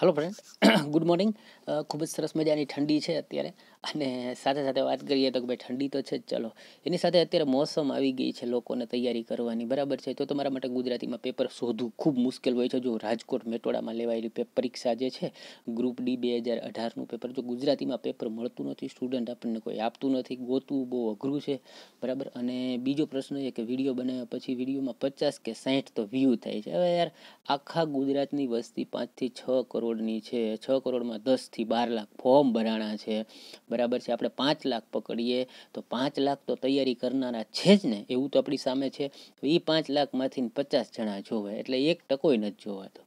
hello friend good morning ખૂબ જ સરસ મજાની ઠંડી છે અત્યારે અને સાથે સાથે વાત કરીએ તો કે ભાઈ ઠંડી તો છે જ ચલો એની સાથે અત્યારે મોસમ આવી ગઈ છે લોકોને તૈયારી કરવાની બરાબર છે તો તમારા માટે ગુજરાતીમાં પેપર શોધવું ખૂબ મુશ્કેલ હોય છે જો રાજકોટ મેટોડામાં લેવાયેલી પરીક્ષા જે છે ગ્રુપ ડી બે હજાર અઢારનું પેપર જો ગુજરાતીમાં પેપર મળતું નથી સ્ટુડન્ટ આપણને કોઈ આપતું નથી ગોતવું બહુ અઘરું છે બરાબર અને બીજો પ્રશ્ન એ કે વિડીયો બનાવ્યા પછી વિડીયોમાં પચાસ કે સાહીઠ તો વ્યૂ થાય છે હવે યાર આખા ગુજરાતની વસ્તી પાંચથી છ કરોડ કરોડની છે છ કરોડમાં દસથી બાર લાખ ફોર્મ ભરાણા છે બરાબર છે આપણે પાંચ લાખ પકડીએ તો પાંચ લાખ તો તૈયારી કરનારા છે જ ને એવું તો આપણી સામે છે એ પાંચ લાખમાંથી પચાસ જણા જોવે એટલે એક ટકોય નથી જોવાતો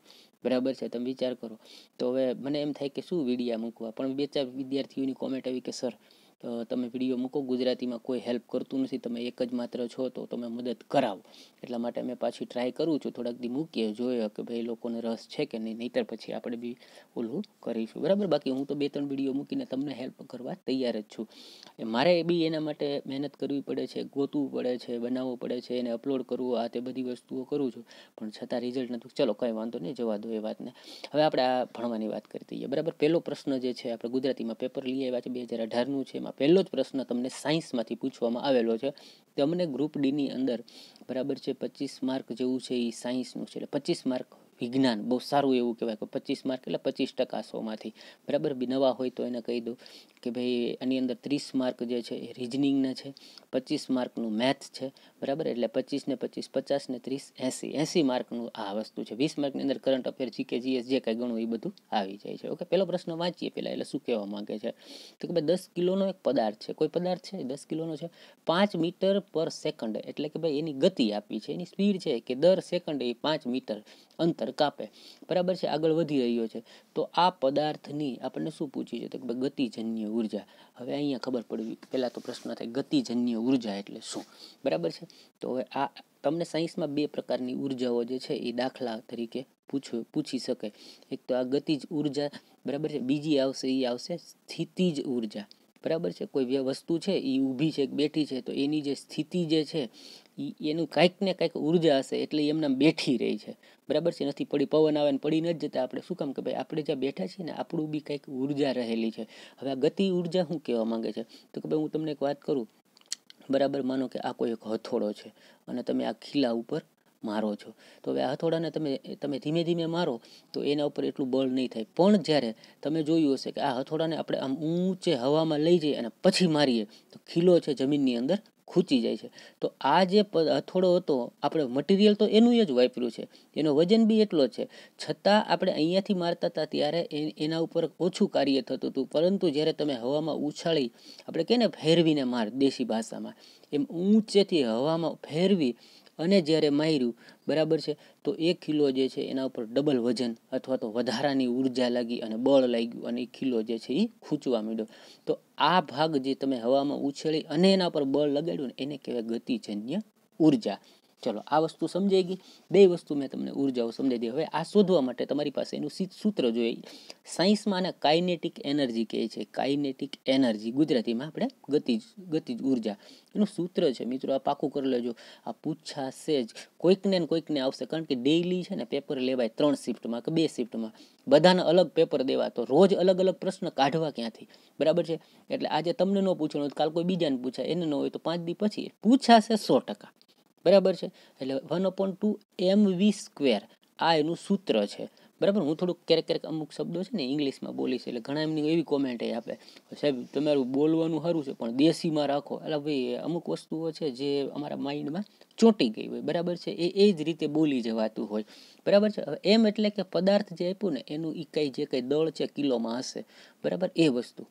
બરાબર છે તમે વિચાર કરો તો હવે મને એમ થાય કે શું વિડીયા મૂકવા પણ બે ચાર વિદ્યાર્થીઓની કોમેન્ટ આવી કે સર તો તમે વિડીયો મૂકો ગુજરાતીમાં કોઈ હેલ્પ કરતું નથી તમે એક જ માત્ર છો તો તમે મદદ કરાવો એટલા માટે મેં પાછી ટ્રાય કરું છું થોડાક દી મૂકીએ જોયો કે ભાઈ લોકોને રસ છે કે નહીં નહીંતર પછી આપણે બી ઓલું કરીશું બરાબર બાકી હું તો બે ત્રણ વિડીયો મૂકીને તમને હેલ્પ કરવા તૈયાર જ છું એ મારે બી એના માટે મહેનત કરવી પડે છે ગોતવું પડે છે બનાવવું પડે છે એને અપલોડ કરવું આ તે બધી વસ્તુઓ કરું છું પણ છતાં રિઝલ્ટ નથી ચલો કંઈ વાંધો નહીં જવા દો એ વાતને હવે આપણે આ ભણવાની વાત કરી દઈએ બરાબર પહેલો પ્રશ્ન જે છે આપણે ગુજરાતીમાં પેપર લઈ આવ્યા છે બે હજાર અઢારનું છે એમાં પ્રશ્નમાં પહેલો જ પ્રશ્ન તમને સાયન્સમાંથી પૂછવામાં આવેલો છે તમને ગ્રુપ ડીની અંદર બરાબર છે પચીસ માર્ક જેવું છે એ સાયન્સનું છે એટલે પચીસ માર્ક વિજ્ઞાન બહુ સારું એવું કહેવાય કે પચીસ માર્ક એટલે પચીસ ટકા સોમાંથી બરાબર બી નવા હોય તો એને કહી દઉં કે ભાઈ એની અંદર ત્રીસ માર્ક જે છે એ રિઝનિંગના છે પચીસ માર્કનું મેથ્સ છે બરાબર એટલે પચીસને પચીસ પચાસ ને ત્રીસ એંસી એંસી માર્કનું આ વસ્તુ છે વીસ માર્કની અંદર કરંટ અફેર જીકે જીએસ જે કાંઈ ગણું એ બધું આવી જાય છે ઓકે પહેલો પ્રશ્ન વાંચીએ પહેલાં એટલે શું કહેવા માગે છે તો કે ભાઈ દસ કિલોનો એક પદાર્થ છે કોઈ પદાર્થ છે દસ કિલોનો છે પાંચ મીટર પર સેકન્ડ એટલે કે ભાઈ એની ગતિ આપી છે એની સ્પીડ છે કે દર સેકન્ડ એ પાંચ મીટર અંતર તાર કાપે બરાબર છે આગળ વધી રહ્યો છે તો આ પદાર્થની આપણને શું પૂછી છે તો ગતિજન્ય ઉર્જા હવે અહીંયા ખબર પડવી પહેલાં તો પ્રશ્ન થાય ગતિજન્ય ઉર્જા એટલે શું બરાબર છે તો હવે આ તમને સાયન્સમાં બે પ્રકારની ઉર્જાઓ જે છે એ દાખલા તરીકે પૂછો પૂછી શકે એક તો આ ગતિજ ઉર્જા બરાબર છે બીજી આવશે એ આવશે સ્થિતિજ ઉર્જા બરાબર છે કોઈ વસ્તુ છે એ ઊભી છે બેઠી છે તો એની જે સ્થિતિ જે છે એનું કાંઈક ને કાંઈક ઉર્જા હશે એટલે એમના બેઠી રહી છે બરાબર છે નથી પડી પવન આવે ને પડી ન જતા આપણે શું કામ કે ભાઈ આપણે જ્યાં બેઠા છીએ ને આપણું બી કાંઈક ઉર્જા રહેલી છે હવે આ ગતિ ઉર્જા શું કહેવા માંગે છે તો કે ભાઈ હું તમને એક વાત કરું બરાબર માનો કે આ કોઈ એક હથોડો છે અને તમે આ ખીલા ઉપર મારો છો તો હવે આ હથોડાને તમે તમે ધીમે ધીમે મારો તો એના ઉપર એટલું બળ નહીં થાય પણ જ્યારે તમે જોયું હશે કે આ હથોડાને આપણે આમ ઊંચે હવામાં લઈ જઈએ અને પછી મારીએ તો ખીલો છે જમીનની અંદર ખૂંચી જાય છે તો આ જે હથોડો હતો આપણે મટીરિયલ તો એનું જ વાપર્યું છે એનો વજન બી એટલો છે છતાં આપણે અહીંયાથી મારતા હતા ત્યારે એના ઉપર ઓછું કાર્ય થતું હતું પરંતુ જ્યારે તમે હવામાં ઉછાળી આપણે કહે ને ફેરવીને માર દેશી ભાષામાં એમ ઊંચેથી હવામાં ફેરવી અને જ્યારે માર્યું બરાબર છે તો એ ખીલો જે છે એના ઉપર ડબલ વજન અથવા તો વધારાની ઉર્જા લાગી અને બળ લાગ્યું અને એ ખીલો જે છે એ ખૂંચવા માંડ્યો તો આ ભાગ જે તમે હવામાં ઉછેળી અને એના પર બળ લગાડ્યું ને એને કહેવાય ગતિજન્ય ઉર્જા ચલો આ વસ્તુ સમજાઈ ગઈ બે વસ્તુ મેં તમને ઉર્જાઓ સમજાવી દીધી હવે આ શોધવા માટે તમારી પાસે એનું સૂત્ર જોઈએ સાયન્સમાં આને કાઇનેટિક એનર્જી કહે છે કાઇનેટિક એનર્જી ગુજરાતીમાં આપણે ગતિજ ગતિજ ઉર્જા એનું સૂત્ર છે મિત્રો આ પાકું કરી લેજો આ પૂછાશે જ કોઈકને કોઈકને આવશે કારણ કે ડેઇલી છે ને પેપર લેવાય ત્રણ શિફ્ટમાં કે બે શિફ્ટમાં બધાને અલગ પેપર દેવા તો રોજ અલગ અલગ પ્રશ્ન કાઢવા ક્યાંથી બરાબર છે એટલે આજે તમને ન પૂછવાનું કાલ કોઈ બીજાને પૂછાય એને ન હોય તો પાંચ દી પછી પૂછાશે સો ટકા બરાબર છે એટલે one upon two m v square આ એનું સૂત્ર છે બરાબર હું થોડુંક ક્યારેક ક્યારેક અમુક શબ્દો છે ને ઇંગ્લિશમાં બોલીશ એટલે ઘણા એમની એવી કોમેન્ટ આપે સાહેબ તમારું બોલવાનું સારું છે પણ દેશીમાં રાખો એટલે ભાઈ અમુક વસ્તુઓ છે જે અમારા માઇન્ડમાં ચોંટી ગઈ હોય બરાબર છે એ એ જ રીતે બોલી જવાતું હોય બરાબર છે એમ એટલે કે પદાર્થ જે આપ્યું ને એનું એ કંઈ જે કંઈ દળ છે કિલોમાં હશે બરાબર એ વસ્તુ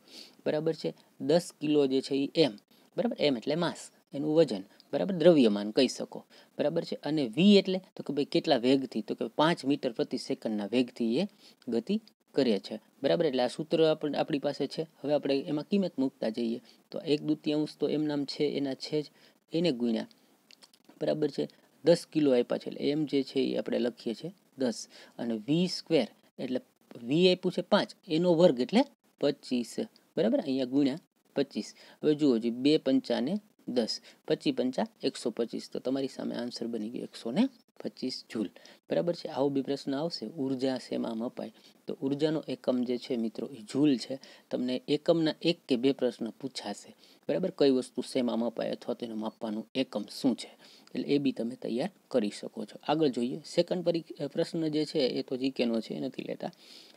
બરાબર છે દસ કિલો જે છે એ એમ બરાબર એમ એટલે માસ એનું વજન બરાબર દ્રવ્યમાન કહી શકો બરાબર છે અને વી એટલે તો કે ભાઈ કેટલા વેગથી તો કે પાંચ મીટર પ્રતિ સેકન્ડના વેગથી એ ગતિ કરે છે બરાબર એટલે આ સૂત્ર આપણી પાસે છે હવે આપણે એમાં કિંમત મૂકતા જઈએ તો એક દુત્યાંશ તો એમ નામ છે એના છે જ એને ગુણ્યા બરાબર છે દસ કિલો આપ્યા છે એટલે એમ જે છે એ આપણે લખીએ છીએ દસ અને વી સ્ક્વેર એટલે વી આપ્યું છે પાંચ એનો વર્ગ એટલે પચીસ બરાબર અહીંયા ગુણ્યા પચીસ હવે જુઓ જી બે પંચાને દસ પચી પંચા એકસો પચીસ તો તમારી સામે આન્સર બની ગયો એકસો ને પચીસ જૂલ બરાબર છે આવો બી પ્રશ્ન આવશે ઉર્જા શેમાં મપાય તો ઉર્જાનો એકમ જે છે મિત્રો એ જૂલ છે તમને એકમના એક કે બે પ્રશ્ન પૂછાશે બરાબર કઈ વસ્તુ શેમાં મપાય અથવા તો માપવાનું એકમ શું છે એટલે એ બી તમે તૈયાર કરી શકો છો આગળ જોઈએ સેકન્ડ પરી પ્રશ્ન જે છે એ તો જીકેનો છે એ નથી લેતા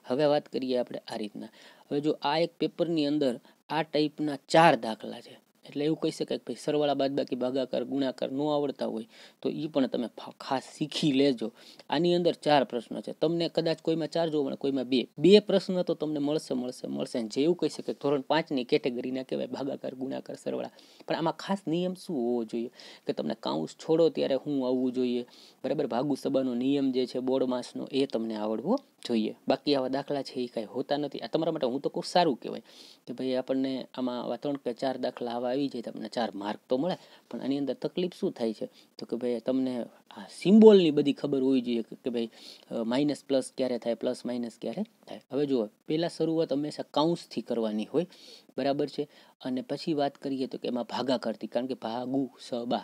હવે વાત કરીએ આપણે આ રીતના હવે જો આ એક પેપરની અંદર આ ટાઈપના ચાર દાખલા છે એટલે એવું કહી શકાય કે ભાઈ સરવાળા બાદબાકી ભાગાકાર ગુણાકાર ન આવડતા હોય તો એ પણ તમે ખાસ શીખી લેજો આની અંદર ચાર પ્રશ્નો છે તમને કદાચ કોઈમાં ચાર જોવા મળે કોઈમાં બે બે પ્રશ્ન તો તમને મળશે મળશે મળશે જે એવું કહી શકે ધોરણ પાંચની કેટેગરીના કહેવાય ભાગાકાર ગુણાકાર સરવાળા પણ આમાં ખાસ નિયમ શું હોવો જોઈએ કે તમને કાઉન્સ છોડો ત્યારે હું આવવું જોઈએ બરાબર ભાગુ સભાનો નિયમ જે છે બોર્ડ માસનો એ તમને આવડવો જોઈએ બાકી આવા દાખલા છે એ કાંઈ હોતા નથી આ તમારા માટે હું તો કહું સારું કહેવાય કે ભાઈ આપણને આમાં આવા ત્રણ કે ચાર દાખલા આવા આવી જાય તો આપણને ચાર માર્ક તો મળે પણ આની અંદર તકલીફ શું થાય છે તો કે ભાઈ તમને આ સિમ્બોલની બધી ખબર હોવી જોઈએ કે ભાઈ માઇનસ પ્લસ ક્યારે થાય પ્લસ માઇનસ ક્યારે થાય હવે જુઓ પહેલાં શરૂઆત હંમેશા કાઉન્સથી કરવાની હોય બરાબર છે અને પછી વાત કરીએ તો કે એમાં ભાગાકારથી કારણ કે ભાગુ સ બા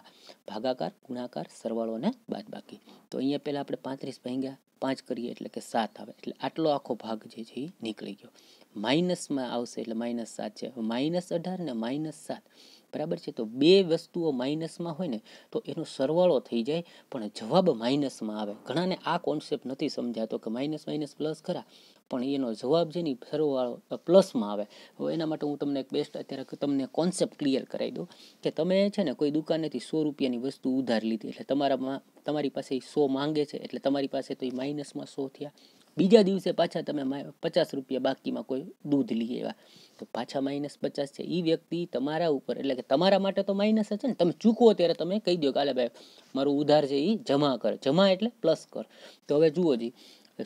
ભાગાકાર ગુણાકાર સરવાળો અને બાકી તો અહીંયા પહેલાં આપણે પાંત્રીસ ભાંગ્યા પાંચ કરીએ એટલે કે સાત આવે એટલે આટલો આખો ભાગ જે છે એ નીકળી ગયો માઇનસમાં આવશે એટલે માઇનસ સાત છે માઇનસ અઢાર ને માઇનસ સાત બરાબર છે તો બે વસ્તુઓ માઇનસમાં હોય ને તો એનો સરવાળો થઈ જાય પણ જવાબ માઇનસમાં આવે ઘણાને આ કોન્સેપ્ટ નથી સમજાતો કે માઇનસ માઇનસ પ્લસ ખરા પણ એનો જવાબ છે ને સરવાળો પ્લસમાં આવે હવે એના માટે હું તમને એક બેસ્ટ અત્યારે તમને કોન્સેપ્ટ ક્લિયર કરાવી દઉં કે તમે છે ને કોઈ દુકાનેથી સો રૂપિયાની વસ્તુ ઉધાર લીધી એટલે તમારામાં તમારી પાસે એ સો માંગે છે એટલે તમારી પાસે તો એ માઇનસમાં સો થયા બીજા દિવસે પાછા તમે પચાસ રૂપિયા બાકીમાં કોઈ દૂધ લઈ આવ્યા તો પાછા માઇનસ પચાસ છે એ વ્યક્તિ તમારા ઉપર એટલે કે તમારા માટે તો માઇનસ છે ને તમે ચૂકવો ત્યારે તમે કહી દો કે આલે ભાઈ મારું ઉધાર છે એ જમા કર જમા એટલે પ્લસ કર તો હવે જુઓ જી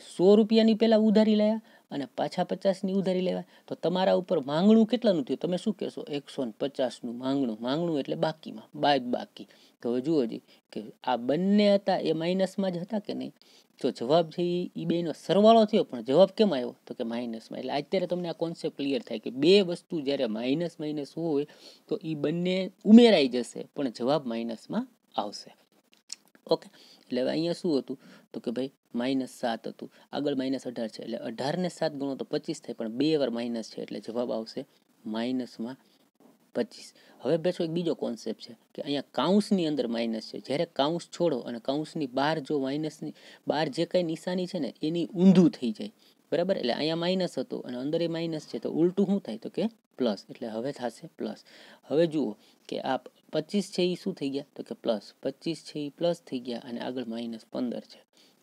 સો રૂપિયાની પહેલાં ઉધારી લાવ્યા અને પાછા પચાસની ઉધારી લેવાય તો તમારા ઉપર માંગણું કેટલાનું થયું તમે શું કહેશો એકસો ને પચાસનું માંગણું માંગણું એટલે બાકીમાં બાદ બાકી તો હવે જુઓ જી કે આ બંને હતા એ માઇનસમાં જ હતા કે નહીં તો જવાબ છે એ બેનો સરવાળો થયો પણ જવાબ કેમ આવ્યો તો કે માઇનસમાં એટલે અત્યારે તમને આ કોન્સેપ્ટ ક્લિયર થાય કે બે વસ્તુ જ્યારે માઇનસ માઇનસ હોય તો એ બંને ઉમેરાઈ જશે પણ જવાબ માઇનસમાં આવશે ઓકે એટલે હવે અહીંયા શું હતું તો કે ભાઈ માઇનસ સાત હતું આગળ માઇનસ અઢાર છે એટલે અઢારને સાત ગણો તો પચીસ થાય પણ બે વાર માઇનસ છે એટલે જવાબ આવશે માઇનસમાં પચીસ હવે બેસો એક બીજો કોન્સેપ્ટ છે કે અહીંયા કાઉન્સની અંદર માઇનસ છે જ્યારે કાઉન્સ છોડો અને કાઉન્સની બહાર જો માઇનસની બહાર જે કાંઈ નિશાની છે ને એની ઊંધું થઈ જાય બરાબર એટલે અહીંયા માઇનસ હતું અને અંદર એ માઇનસ છે તો ઉલટું શું થાય તો કે પ્લસ એટલે હવે થશે પ્લસ હવે જુઓ કે આ પચીસ છે એ શું થઈ ગયા તો કે પ્લસ પચીસ છે એ પ્લસ થઈ ગયા અને આગળ માઇનસ પંદર છે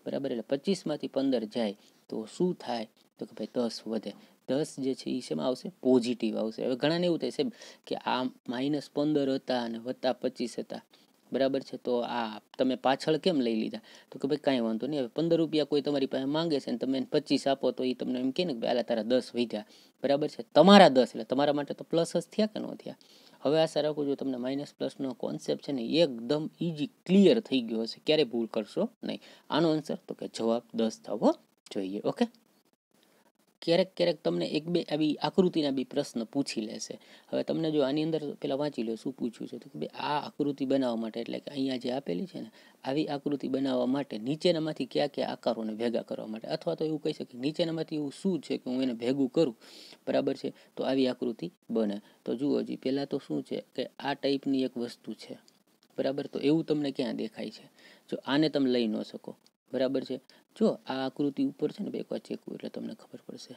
બરાબર એટલે પચીસમાંથી પંદર જાય તો શું થાય તો કે ભાઈ દસ વધે દસ જે છે એ શેમાં આવશે પોઝિટિવ આવશે હવે ઘણાને એવું થાય છે કે આ માઇનસ પંદર હતા અને વત્તા પચીસ હતા બરાબર છે તો આ તમે પાછળ કેમ લઈ લીધા તો કે ભાઈ કાંઈ વાંધો નહીં હવે પંદર રૂપિયા કોઈ તમારી પાસે માંગે છે અને તમે એને પચીસ આપો તો એ તમને એમ કહે ને કે આલા તારા દસ વધ્યા બરાબર છે તમારા દસ એટલે તમારા માટે તો પ્લસ જ થયા કે ન થયા હવે આશા રાખું છું તમને માઇનસ પ્લસનો કોન્સેપ્ટ છે ને એકદમ ઇઝી ક્લિયર થઈ ગયો હશે ક્યારે ભૂલ કરશો નહીં આનો આન્સર તો કે જવાબ દસ થવો જોઈએ ઓકે ક્યારેક ક્યારેક તમને એક બે આવી આકૃતિના બી પ્રશ્ન પૂછી લેશે હવે તમને જો આની અંદર પહેલાં વાંચી લો શું પૂછ્યું છે તો કે ભાઈ આ આકૃતિ બનાવવા માટે એટલે કે અહીંયા જે આપેલી છે ને આવી આકૃતિ બનાવવા માટે નીચેનામાંથી કયા કયા આકારોને ભેગા કરવા માટે અથવા તો એવું કહી શકે નીચેનામાંથી એવું શું છે કે હું એને ભેગું કરું બરાબર છે તો આવી આકૃતિ બને તો જુઓ જી પહેલાં તો શું છે કે આ ટાઈપની એક વસ્તુ છે બરાબર તો એવું તમને ક્યાં દેખાય છે જો આને તમે લઈ ન શકો બરાબર છે જો આ આકૃતિ ઉપર છે ને એક વાર ચેક એટલે તમને ખબર પડશે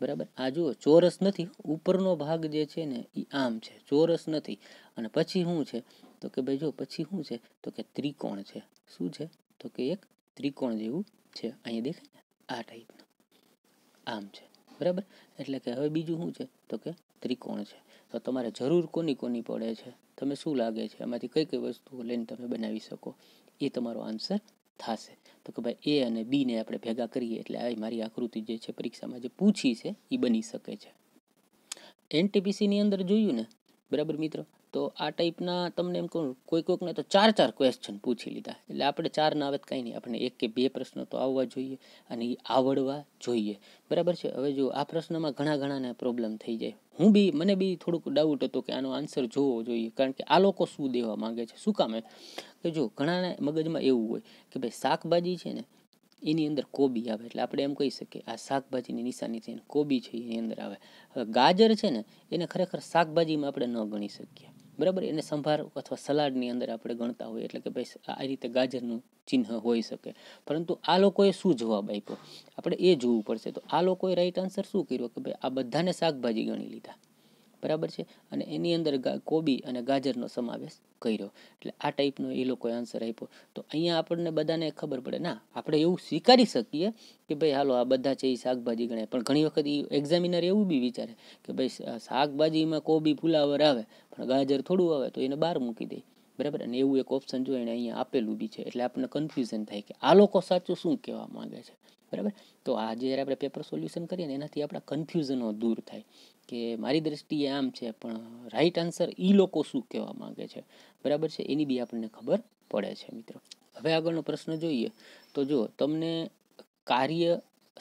બરાબર આ જુઓ ચોરસ નથી ઉપરનો ભાગ જે છે ને એ આમ છે ચોરસ નથી અને પછી શું છે તો કે ભાઈ જો પછી શું છે તો કે ત્રિકોણ છે શું છે તો કે એક ત્રિકોણ જેવું છે અહીંયા દેખાય ને આ ટાઈપનું આમ છે બરાબર એટલે કે હવે બીજું શું છે તો કે ત્રિકોણ છે તો તમારે જરૂર કોની કોની પડે છે તમે શું લાગે છે એમાંથી કઈ કઈ વસ્તુઓ લઈને તમે બનાવી શકો એ તમારો આન્સર થશે તો કે ભાઈ એ અને બીને આપણે ભેગા કરીએ એટલે આ મારી આકૃતિ જે છે પરીક્ષામાં જે પૂછી છે એ બની શકે છે એનટીપીસીની અંદર જોયું ને બરાબર મિત્રો તો આ ટાઈપના તમને એમ કહું કોઈ કોઈકને તો ચાર ચાર ક્વેશ્ચન પૂછી લીધા એટલે આપણે ચાર ના આવે કંઈ નહીં આપણે એક કે બે પ્રશ્નો તો આવવા જોઈએ અને એ આવડવા જોઈએ બરાબર છે હવે જો આ પ્રશ્નમાં ઘણા ઘણાને પ્રોબ્લેમ થઈ જાય હું બી મને બી થોડુંક ડાઉટ હતો કે આનો આન્સર જોવો જોઈએ કારણ કે આ લોકો શું દેવા માગે છે શું કામે કે જો ઘણાને મગજમાં એવું હોય કે ભાઈ શાકભાજી છે ને એની અંદર કોબી આવે એટલે આપણે એમ કહી શકીએ આ શાકભાજીની નિશાની છે કોબી છે એની અંદર આવે હવે ગાજર છે ને એને ખરેખર શાકભાજીમાં આપણે ન ગણી શકીએ બરાબર એને સંભાર અથવા સલાડની અંદર આપણે ગણતા હોઈએ એટલે કે ભાઈ આ રીતે ગાજરનું ચિહ્ન હોઈ શકે પરંતુ આ લોકોએ શું જવાબ આપ્યો આપણે એ જોવું પડશે તો આ લોકોએ રાઈટ આન્સર શું કર્યો કે ભાઈ આ બધાને શાકભાજી ગણી લીધા બરાબર છે અને એની અંદર કોબી અને ગાજરનો સમાવેશ કર્યો એટલે આ ટાઈપનો એ લોકોએ આન્સર આપ્યો તો અહીંયા આપણને બધાને ખબર પડે ના આપણે એવું સ્વીકારી શકીએ કે ભાઈ હાલો આ બધા છે એ શાકભાજી ગણાય પણ ઘણી વખત એ એક્ઝામિનર એવું બી વિચારે કે ભાઈ શાકભાજીમાં કોબી ફુલાવર આવે પણ ગાજર થોડું આવે તો એને બહાર મૂકી દે બરાબર અને એવું એક ઓપ્શન જો એણે અહીંયા આપેલું બી છે એટલે આપણને કન્ફ્યુઝન થાય કે આ લોકો સાચું શું કહેવા માગે છે બરાબર તો આ જ્યારે આપણે પેપર સોલ્યુશન કરીએ ને એનાથી આપણા કન્ફ્યુઝનો દૂર થાય કે મારી દ્રષ્ટિએ આમ છે પણ રાઈટ આન્સર એ લોકો શું કહેવા માગે છે બરાબર છે એની બી આપણને ખબર પડે છે મિત્રો હવે આગળનો પ્રશ્ન જોઈએ તો જો તમને કાર્ય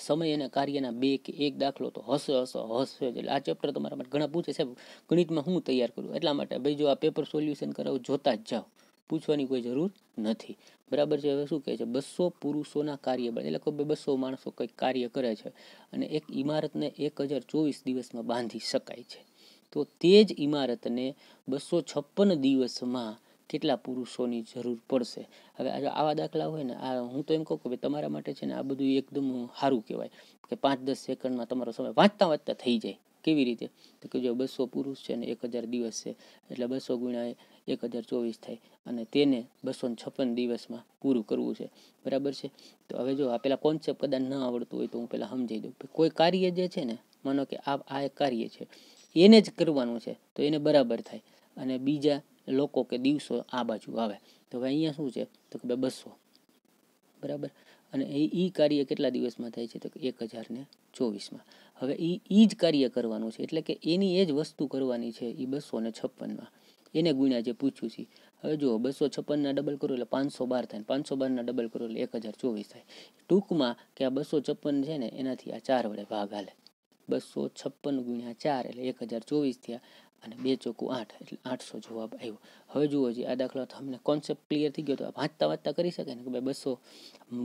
સમય અને કાર્યના બે કે એક દાખલો તો હસો હસો હસો એટલે આ ચેપ્ટર તમારા માટે ઘણા પૂછે છે ગણિતમાં હું તૈયાર કરું એટલા માટે ભાઈ જો આ પેપર સોલ્યુશન કરાવું જોતા જ જાઓ પૂછવાની કોઈ જરૂર નથી બરાબર છે હવે શું કહે છે બસો પુરુષોના કાર્ય બને એટલે કે બસો માણસો કંઈક કાર્ય કરે છે અને એક ઇમારતને એક હજાર ચોવીસ દિવસમાં બાંધી શકાય છે તો તે જ ઇમારતને બસો છપ્પન દિવસમાં કેટલા પુરુષોની જરૂર પડશે હવે આવા દાખલા હોય ને આ હું તો એમ કહું કે તમારા માટે છે ને આ બધું એકદમ સારું કહેવાય કે પાંચ દસ સેકન્ડમાં તમારો સમય વાંચતા વાંચતા થઈ જાય કેવી રીતે તો કે જો બસો પુરુષ છે ને એક હજાર દિવસ છે એટલે બસો ગુણ્યા એક હજાર ચોવીસ થાય અને તેને બસો છપ્પન દિવસમાં પૂરું કરવું છે બરાબર છે તો હવે જો આ પેલા કોન્સેપ્ટ કદાચ ન આવડતું હોય તો હું પહેલાં સમજાવી દઉં કોઈ કાર્ય જે છે ને માનો કે આ આ એક કાર્ય છે એને જ કરવાનું છે તો એને બરાબર થાય અને બીજા લોકો કે દિવસો આ બાજુ આવે તો હવે અહીંયા શું છે તો કે બસો બરાબર અને એ એ કાર્ય કેટલા દિવસમાં થાય છે તો એક હજારને ચોવીસમાં હવે એ એ જ કાર્ય કરવાનું છે એટલે કે એની એ જ વસ્તુ કરવાની છે એ બસો ને છપ્પનમાં એને ગુણ્યા જે પૂછ્યું છે હવે જુઓ બસો છપ્પનના ડબલ કરો એટલે પાંચસો બાર થાય પાંચસો બારના ડબલ કરો એટલે એક હજાર ચોવીસ થાય ટૂંકમાં કે આ બસો છપ્પન છે ને એનાથી આ ચાર વડે ભાગ હાલે બસો છપ્પન ગુણ્યા ચાર એટલે એક હજાર ચોવીસ થયા અને બે ચોખ્ખું આઠ એટલે આઠસો જવાબ આવ્યો હવે જુઓ જે આ દાખલો તમને કોન્સેપ્ટ ક્લિયર થઈ ગયો તો વાંચતા વાંચતા કરી શકે ને કે ભાઈ બસો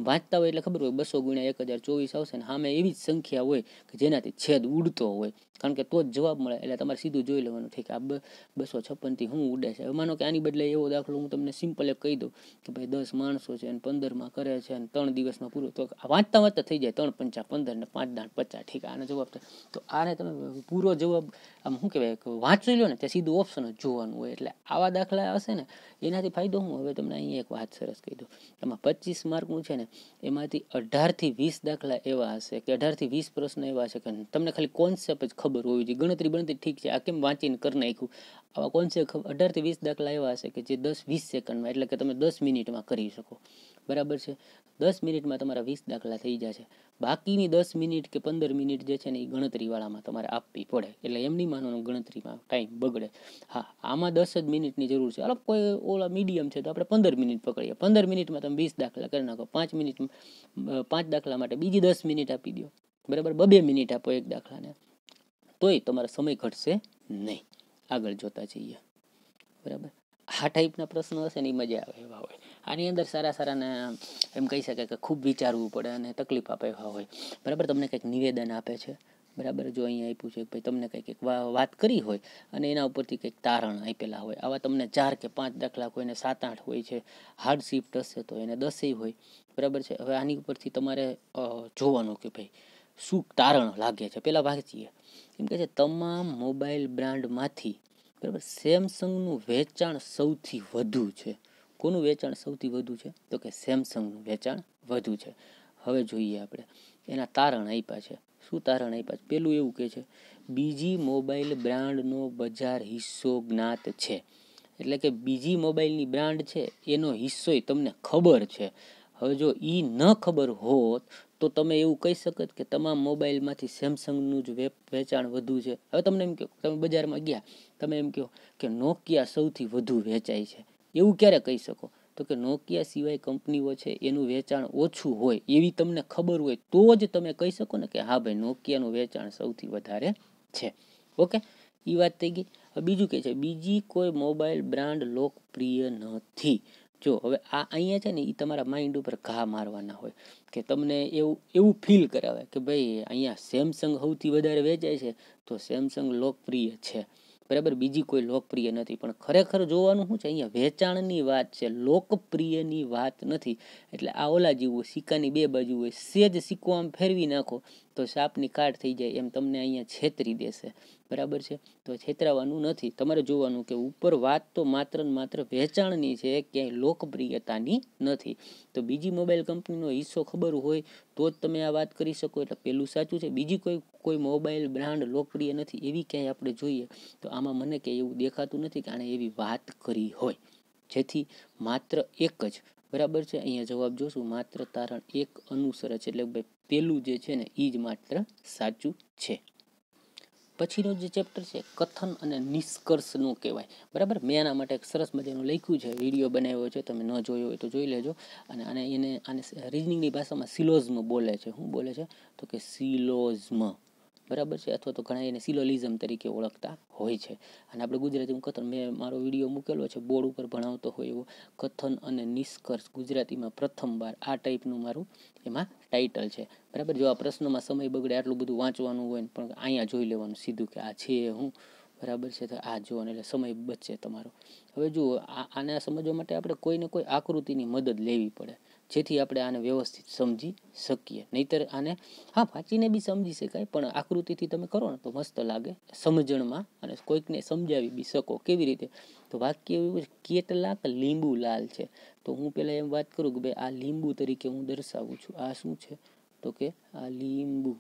વાંચતા હોય એટલે ખબર હોય બસો ગુણ્યા એક હજાર ચોવીસ આવશે ને સામે એવી જ સંખ્યા હોય કે જેનાથી છેદ ઉડતો હોય કારણ કે તો જ જવાબ મળે એટલે તમારે સીધું જોઈ લેવાનું છે કે આ બસો છપ્પનથી હું ઉડે છે હવે માનો કે આની બદલે એવો દાખલો હું તમને સિમ્પલ એક કહી દઉં કે ભાઈ દસ માણસો છે અને પંદરમાં કરે છે અને ત્રણ દિવસમાં પૂરો તો વાંચતા વાંચતા થઈ જાય ત્રણ પંચા પંદર ને પાંચ દાણ પચાસ ઠીક આનો જવાબ તો આને તમે પૂરો જવાબ આમ શું કહેવાય વાંચ વાંચી લો ને તે સીધું ઓપ્શન જ જોવાનું હોય એટલે આવા દાખલા હશે ને એનાથી ફાયદો હું હવે તમને અહીંયા એક વાત સરસ કહી દઉં એમાં પચીસ માર્કનું છે ને એમાંથી અઢારથી વીસ દાખલા એવા હશે કે અઢારથી વીસ પ્રશ્ન એવા હશે કે તમને ખાલી કોન્સેપ્ટ જ ખબર હોવી જોઈએ ગણતરી ગણતરી ઠીક છે આ કેમ વાંચીને કરી નાખ્યું આવા કોન્સેપ્ટ અઢારથી વીસ દાખલા એવા હશે કે જે દસ વીસ સેકન્ડમાં એટલે કે તમે દસ મિનિટમાં કરી શકો બરાબર છે દસ મિનિટમાં તમારા વીસ દાખલા થઈ જાય છે બાકીની દસ મિનિટ કે પંદર મિનિટ જે છે ને એ ગણતરીવાળામાં તમારે આપવી પડે એટલે એમની માનવાનું ગણતરીમાં ટાઈમ બગડે હા આમાં દસ જ મિનિટની જરૂર છે અલગ કોઈ ઓલા મીડિયમ છે તો આપણે પંદર મિનિટ પકડીએ પંદર મિનિટમાં તમે વીસ દાખલા કરી નાખો પાંચ મિનિટ પાંચ દાખલા માટે બીજી દસ મિનિટ આપી દો બરાબર બબે મિનિટ આપો એક દાખલાને તોય તમારો સમય ઘટશે નહીં આગળ જોતા જઈએ બરાબર આ ટાઈપના પ્રશ્નો હશે ને એ મજા આવે એવા હોય આની અંદર સારા સારાને એમ કહી શકાય કે ખૂબ વિચારવું પડે અને તકલીફ આપે હોય બરાબર તમને કંઈક નિવેદન આપે છે બરાબર જો અહીંયા આપ્યું છે કે ભાઈ તમને કંઈક એક વાત કરી હોય અને એના ઉપરથી કંઈક તારણ આપેલા હોય આવા તમને ચાર કે પાંચ દાખલા કોઈને સાત આઠ હોય છે હાર્ડ શિફ્ટ હશે તો એને દસેય હોય બરાબર છે હવે આની ઉપરથી તમારે જોવાનું કે ભાઈ શું તારણ લાગે છે પહેલાં વાંચીએ એમ કહે છે તમામ મોબાઈલ બ્રાન્ડમાંથી બરાબર સેમસંગનું વેચાણ સૌથી વધુ છે કોનું વેચાણ સૌથી વધુ છે તો કે સેમસંગનું વેચાણ વધુ છે હવે જોઈએ આપણે એના તારણ આપ્યા છે શું તારણ આપ્યા છે પેલું એવું કહે છે બીજી મોબાઈલ બ્રાન્ડનો બજાર હિસ્સો જ્ઞાત છે એટલે કે બીજી મોબાઈલની બ્રાન્ડ છે એનો હિસ્સો તમને ખબર છે હવે જો એ ન ખબર હોત તો તમે એવું કહી શકત કે તમામ મોબાઈલમાંથી સેમસંગનું જ વેચાણ વધુ છે હવે તમને એમ કહો તમે બજારમાં ગયા તમે એમ કહો કે નોકિયા સૌથી વધુ વેચાય છે એવું ક્યારે કહી શકો તો કે નોકિયા સિવાય કંપનીઓ છે એનું વેચાણ ઓછું હોય એવી તમને ખબર હોય તો જ તમે કહી શકો ને કે હા ભાઈ નોકિયાનું વેચાણ સૌથી વધારે છે ઓકે એ વાત થઈ ગઈ બીજું કે છે બીજી કોઈ મોબાઈલ બ્રાન્ડ લોકપ્રિય નથી જો હવે આ અહીંયા છે ને એ તમારા માઇન્ડ ઉપર ઘા મારવાના હોય કે તમને એવું એવું ફીલ કરાવે કે ભાઈ અહીંયા સેમસંગ સૌથી વધારે વેચાય છે તો સેમસંગ લોકપ્રિય છે બરાબર બીજી કોઈ લોકપ્રિય નથી પણ ખરેખર જોવાનું શું છે અહીંયા વેચાણની વાત છે લોકપ્રિયની વાત નથી એટલે આ ઓલા જેવું સિક્કાની બે બાજુ હોય સેજ સિક્કો આમ ફેરવી નાખો તો સાપની કાઢ થઈ જાય એમ તમને અહીંયા છેતરી દેશે બરાબર છે તો છેતરાવાનું નથી તમારે જોવાનું કે ઉપર વાત તો માત્ર માત્ર વેચાણની છે ક્યાંય લોકપ્રિયતાની નથી તો બીજી મોબાઈલ કંપનીનો હિસ્સો ખબર હોય તો જ તમે આ વાત કરી શકો એટલે પેલું સાચું છે બીજી કોઈ કોઈ મોબાઈલ બ્રાન્ડ લોકપ્રિય નથી એવી ક્યાંય આપણે જોઈએ તો આમાં મને કે એવું દેખાતું નથી કે આણે એવી વાત કરી હોય જેથી માત્ર એક જ બરાબર છે અહીંયા જવાબ જોશું માત્ર તારણ એક અનુસરે છે એટલે ભાઈ પેલું જે છે ને એ જ માત્ર સાચું છે પછીનો જે ચેપ્ટર છે કથન અને નિષ્કર્ષનું કહેવાય બરાબર મેં આના માટે એક સરસ મજાનું લખ્યું છે વિડીયો બનાવ્યો છે તમે ન જોયો હોય તો જોઈ લેજો અને આને એને આને રિઝનિંગની ભાષામાં સિલોઝમ બોલે છે શું બોલે છે તો કે સિલોઝમ બરાબર છે અથવા તો ઘણા એને સિલોલિઝમ તરીકે ઓળખતા હોય છે અને આપણે ગુજરાતીમાં કથન મેં મારો વિડીયો મૂકેલો છે બોર્ડ ઉપર ભણાવતો હોય એવો કથન અને નિષ્કર્ષ ગુજરાતીમાં પ્રથમવાર આ ટાઈપનું મારું એમાં ટાઇટલ છે બરાબર જો આ પ્રશ્નોમાં સમય બગડે આટલું બધું વાંચવાનું હોય પણ અહીંયા જોઈ લેવાનું સીધું કે આ છે હું બરાબર છે તો આ જોવાનું એટલે સમય બચશે તમારો હવે જુઓ આને સમજવા માટે આપણે કોઈને કોઈ આકૃતિની મદદ લેવી પડે જેથી આપણે આને વ્યવસ્થિત સમજી શકીએ નહીતર આને હા વાંચીને બી સમજી શકાય પણ આકૃતિથી તમે કરો ને તો મસ્ત લાગે સમજણમાં અને કોઈકને સમજાવી બી શકો કેવી રીતે તો વાક્ય એવું કેટલાક લીંબુ લાલ છે તો હું પહેલાં એમ વાત કરું કે ભાઈ આ લીંબુ તરીકે હું દર્શાવું છું આ શું છે તો કે આ લીંબુ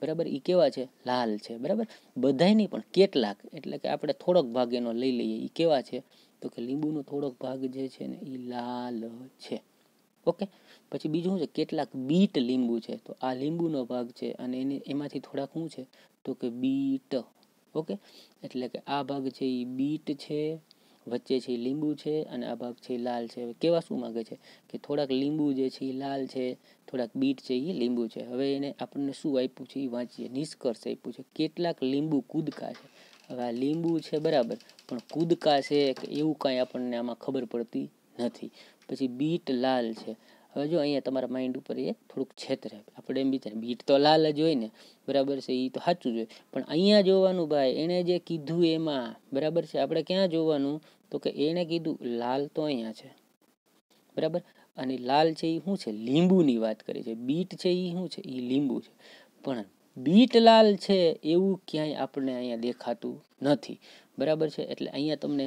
બરાબર એ કેવા છે લાલ છે બરાબર બધાય નહીં પણ કેટલાક એટલે કે આપણે થોડોક ભાગ એનો લઈ લઈએ એ કેવા છે તો કે લીંબુનો થોડોક ભાગ જે છે ને એ લાલ છે ઓકે પછી બીજું શું છે કેટલાક બીટ લીંબુ છે તો આ લીંબુનો ભાગ છે અને એને એમાંથી થોડાક શું છે તો કે બીટ ઓકે એટલે કે આ ભાગ છે એ બીટ છે વચ્ચે છે લીંબુ છે અને આ ભાગ છે લાલ છે હવે કેવા શું માગે છે કે થોડાક લીંબુ જે છે એ લાલ છે થોડાક બીટ છે એ લીંબુ છે હવે એને આપણને શું આપ્યું છે એ વાંચીએ નિષ્કર્ષ આપ્યું છે કેટલાક લીંબુ કૂદકા છે હવે આ લીંબુ છે બરાબર પણ કૂદકા છે કે એવું કાંઈ આપણને આમાં ખબર પડતી નથી પછી બીટ લાલ છે હવે જો અહીંયા તમારા માઇન્ડ ઉપર એ થોડુંક છેતરે આપણે એમ વિચાર બીટ તો લાલ જ હોય ને બરાબર છે એ તો સાચું જ હોય પણ અહીંયા જોવાનું ભાઈ એણે જે કીધું એમાં બરાબર છે આપણે ક્યાં જોવાનું તો કે એણે કીધું લાલ તો અહીંયા છે બરાબર અને લાલ છે એ શું છે લીંબુની વાત કરી છે બીટ છે એ શું છે એ લીંબુ છે પણ બીટ લાલ છે એવું ક્યાંય આપણને અહીંયા દેખાતું નથી બરાબર છે એટલે અહીંયા તમને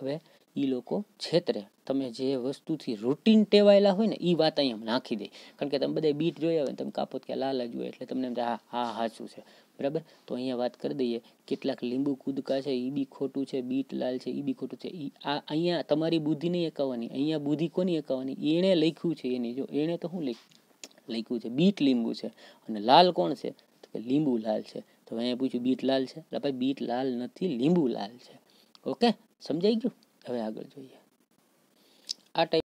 હવે એ લોકો છેતરે તમે જે વસ્તુથી રૂટીન ટેવાયેલા હોય ને એ વાત અહીંયા નાખી દે કારણ કે તમે બધા બીટ જોયા હોય તમે કાપોત કે લાલ જ હોય એટલે તમને એમ હા હા સાચું છે બરાબર તો અહીંયા વાત કરી દઈએ કેટલાક લીંબુ કૂદકા છે એ બી ખોટું છે બીટ લાલ છે એ બી ખોટું છે એ આ અહીંયા તમારી બુદ્ધિ નહીં એકાવવાની અહીંયા બુદ્ધિ કોની એકાવવાની એણે લખ્યું છે એની જો એણે તો શું લખ્યું છે બીટ લીંબુ છે અને લાલ કોણ છે તો કે લીંબુ લાલ છે તો અહીંયા પૂછ્યું બીટ લાલ છે એટલે ભાઈ બીટ લાલ નથી લીંબુ લાલ છે ઓકે સમજાઈ ગયું હવે આગળ જોઈએ આ ટાઈપ